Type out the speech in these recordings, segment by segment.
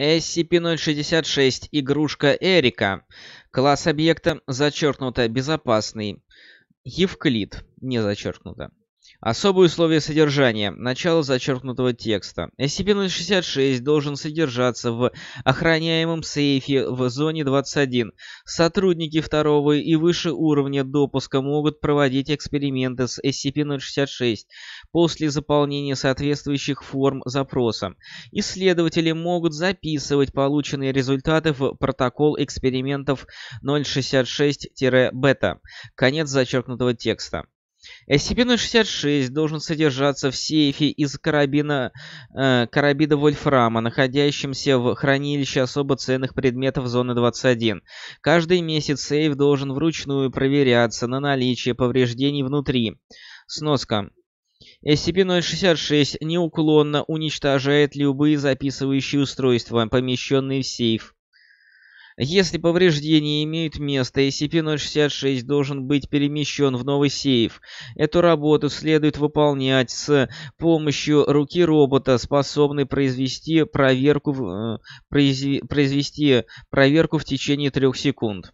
SCP-066 «Игрушка Эрика». Класс объекта зачеркнуто «Безопасный». Евклид не зачеркнуто. Особые условия содержания. Начало зачеркнутого текста. SCP-066 должен содержаться в охраняемом сейфе в зоне 21. Сотрудники второго и выше уровня допуска могут проводить эксперименты с SCP-066 после заполнения соответствующих форм запроса. Исследователи могут записывать полученные результаты в протокол экспериментов 066-бета. Конец зачеркнутого текста. SCP-066 должен содержаться в сейфе из карабина, э, карабида Вольфрама, находящемся в хранилище особо ценных предметов зоны 21. Каждый месяц сейф должен вручную проверяться на наличие повреждений внутри. Сноска. SCP-066 неуклонно уничтожает любые записывающие устройства, помещенные в сейф. Если повреждения имеют место, SCP-066 должен быть перемещен в новый сейф. Эту работу следует выполнять с помощью руки робота, способной произвести проверку, э, произ, произвести проверку в течение трех секунд.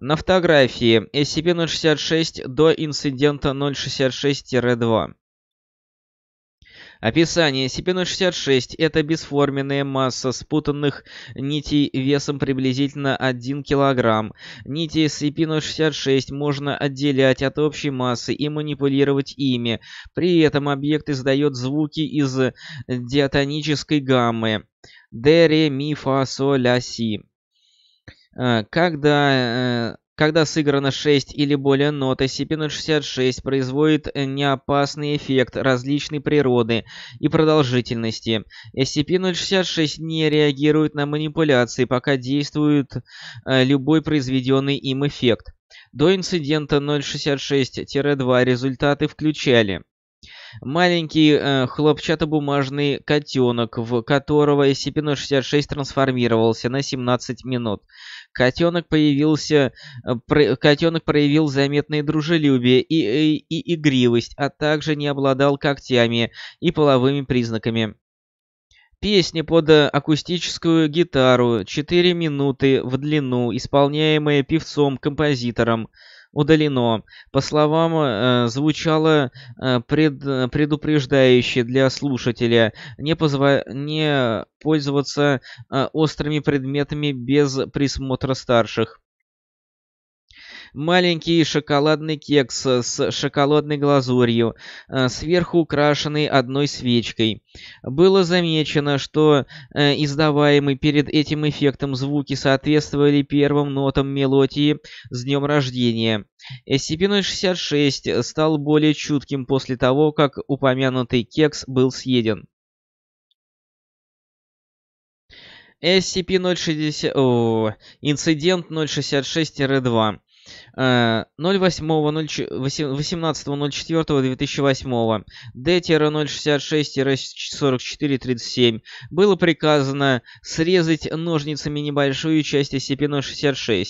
На фотографии SCP-066 до инцидента 066-2. Описание. CP066 – это бесформенная масса спутанных нитей весом приблизительно 1 кг. Нити CP066 можно отделять от общей массы и манипулировать ими. При этом объект издает звуки из диатонической гаммы. Де, ре, ми, фа, соль, ля, а, си а, когда э, когда сыграно 6 или более нот, SCP-066 а производит э, неопасный эффект различной природы и продолжительности. SCP-066 э, не реагирует на манипуляции, пока действует э, любой произведенный им эффект. До инцидента 066-2 результаты включали маленький э, хлопчатобумажный котенок, в которого SCP-066 трансформировался на 17 минут. Котенок появился, э, про, котенок проявил заметное дружелюбие и, и, э, и игривость, а также не обладал когтями и половыми признаками. Песня под э, акустическую гитару, 4 минуты в длину, исполняемая певцом-композитором удалено. По словам, э, звучало э, пред, предупреждающе для слушателя не, позва... не пользоваться э, острыми предметами без присмотра старших маленький шоколадный кекс с шоколадной глазурью, э, сверху украшенный одной свечкой. Было замечено, что э, издаваемые перед этим эффектом звуки соответствовали первым нотам мелодии с днем рождения. SCP-066 стал более чутким после того, как упомянутый кекс был съеден. SCP-060... Инцидент 066-2. 18.04.2008 э, D-066-4437 было приказано срезать ножницами небольшую часть SCP-066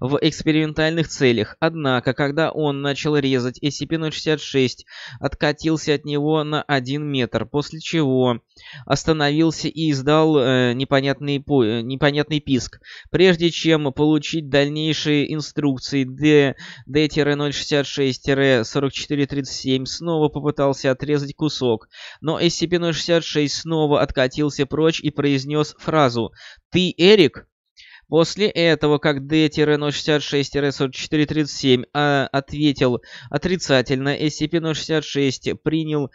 в экспериментальных целях. Однако, когда он начал резать, SCP-066 откатился от него на 1 метр, после чего остановился и издал э, непонятный, э, непонятный писк, прежде чем получить дальнейшие инструкции Белый D-066-4437 снова попытался отрезать кусок, но SCP-066 снова откатился прочь и произнес фразу «Ты Эрик?» После этого, как D-066-4437 ответил отрицательно, SCP-066 принял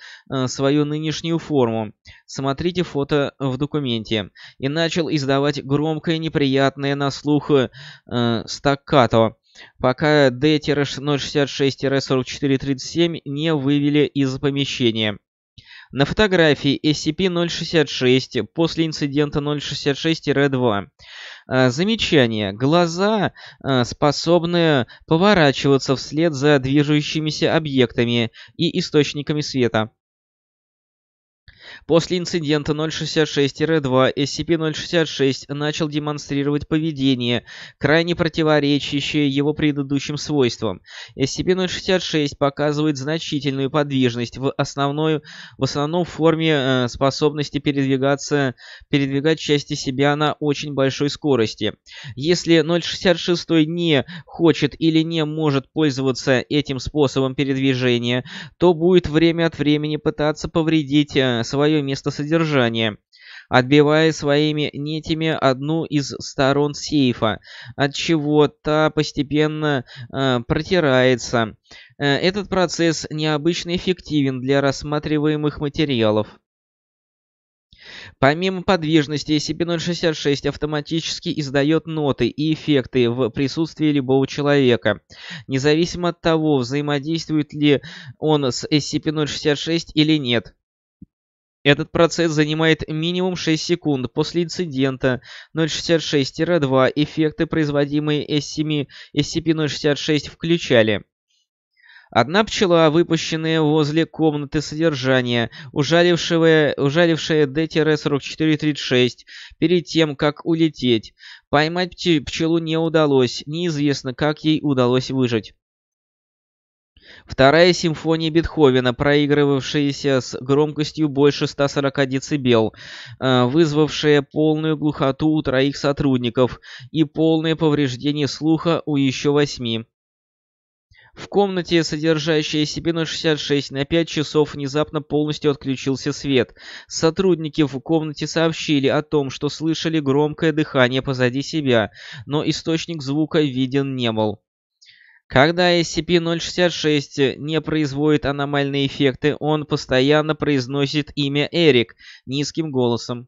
свою нынешнюю форму. Смотрите фото в документе. И начал издавать громкое неприятное на слух а, стаккато пока D-066-4437 не вывели из помещения. На фотографии SCP-066 после инцидента 066-2. А, замечание. Глаза а, способны поворачиваться вслед за движущимися объектами и источниками света. После инцидента 066-2 SCP-066 начал демонстрировать поведение, крайне противоречащее его предыдущим свойствам. SCP-066 показывает значительную подвижность в, основной, в основном в форме э, способности передвигаться, передвигать части себя на очень большой скорости. Если 066 не хочет или не может пользоваться этим способом передвижения, то будет время от времени пытаться повредить э, свое свое содержания, отбивая своими нитями одну из сторон сейфа, от чего та постепенно э, протирается. Э, этот процесс необычно эффективен для рассматриваемых материалов. Помимо подвижности, SCP-066 автоматически издает ноты и эффекты в присутствии любого человека, независимо от того, взаимодействует ли он с SCP-066 или нет. Этот процесс занимает минимум 6 секунд. После инцидента 066-2 эффекты, производимые SCP-066, включали. Одна пчела, выпущенная возле комнаты содержания, ужалившая, ужалившая D-4436, перед тем, как улететь. Поймать пчелу не удалось, неизвестно, как ей удалось выжить. Вторая симфония Бетховена, проигрывавшаяся с громкостью больше 140 дБ, э, вызвавшая полную глухоту у троих сотрудников и полное повреждение слуха у еще восьми. В комнате, содержащей Сибину 66 на 5 часов, внезапно полностью отключился свет. Сотрудники в комнате сообщили о том, что слышали громкое дыхание позади себя, но источник звука виден не был. Когда SCP-066 не производит аномальные эффекты, он постоянно произносит имя Эрик низким голосом.